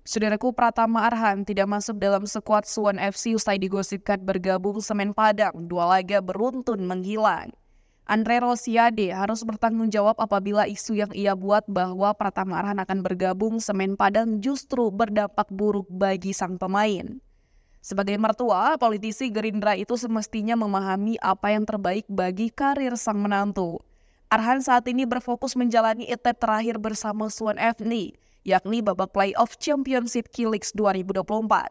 Saudaraku Pratama Arhan tidak masuk dalam skuad Suwon FC usai digosipkan bergabung Semen Padang. Dua laga beruntun menghilang. Andre Rosiade harus bertanggung jawab apabila isu yang ia buat bahwa Pratama Arhan akan bergabung Semen Padang justru berdampak buruk bagi sang pemain. Sebagai mertua, politisi Gerindra itu semestinya memahami apa yang terbaik bagi karir sang menantu. Arhan saat ini berfokus menjalani etap terakhir bersama Suwon FC yakni babak playoff Championship kilix 2024.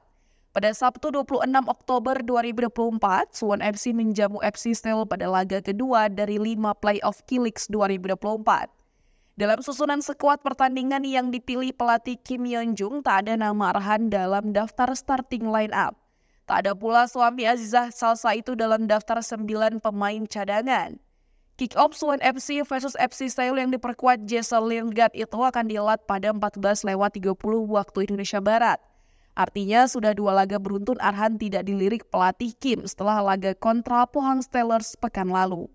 Pada Sabtu 26 Oktober 2024, Suwon FC menjamu FC steel pada laga kedua dari lima playoff Kilix 2024. Dalam susunan sekuat pertandingan yang dipilih pelatih Kim Yeon Jung tak ada nama Arhan dalam daftar starting line-up. Tak ada pula suami Azizah Salsa itu dalam daftar sembilan pemain cadangan. Kick-off Swan FC versus FC Seoul yang diperkuat Jason Lingard itu akan dilat pada 14 lewat 30 waktu Indonesia Barat. Artinya sudah dua laga beruntun Arhan tidak dilirik pelatih Kim setelah laga kontra Pohang Steelers pekan lalu.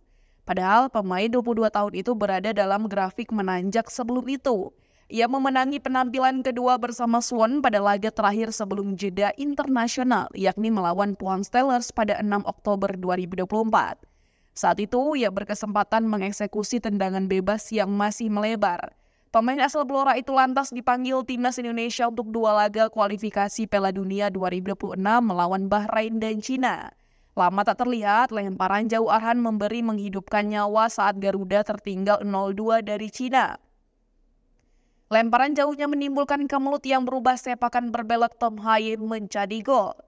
Padahal pemain 22 tahun itu berada dalam grafik menanjak sebelum itu. Ia memenangi penampilan kedua bersama Swan pada laga terakhir sebelum jeda internasional yakni melawan Pohang Steelers pada 6 Oktober 2024. Saat itu, ia berkesempatan mengeksekusi tendangan bebas yang masih melebar. Pemain asal Blora itu lantas dipanggil timnas Indonesia untuk dua laga kualifikasi Piala Dunia 2026 melawan Bahrain dan Cina. Lama tak terlihat, lemparan jauh Arhan memberi menghidupkan nyawa saat Garuda tertinggal 0-2 dari Cina. Lemparan jauhnya menimbulkan kemelut yang berubah sepakan berbelok Tom Haye menjadi gol.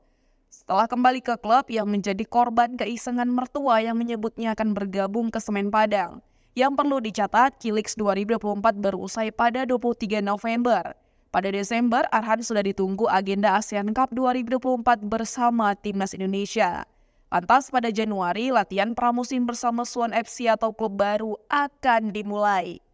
Setelah kembali ke klub, yang menjadi korban keisengan mertua yang menyebutnya akan bergabung ke Semen Padang. Yang perlu dicatat, Kilix 2024 berusai pada 23 November. Pada Desember, Arhan sudah ditunggu agenda ASEAN Cup 2024 bersama Timnas Indonesia. Lantas pada Januari, latihan pramusim bersama Swan FC atau klub baru akan dimulai.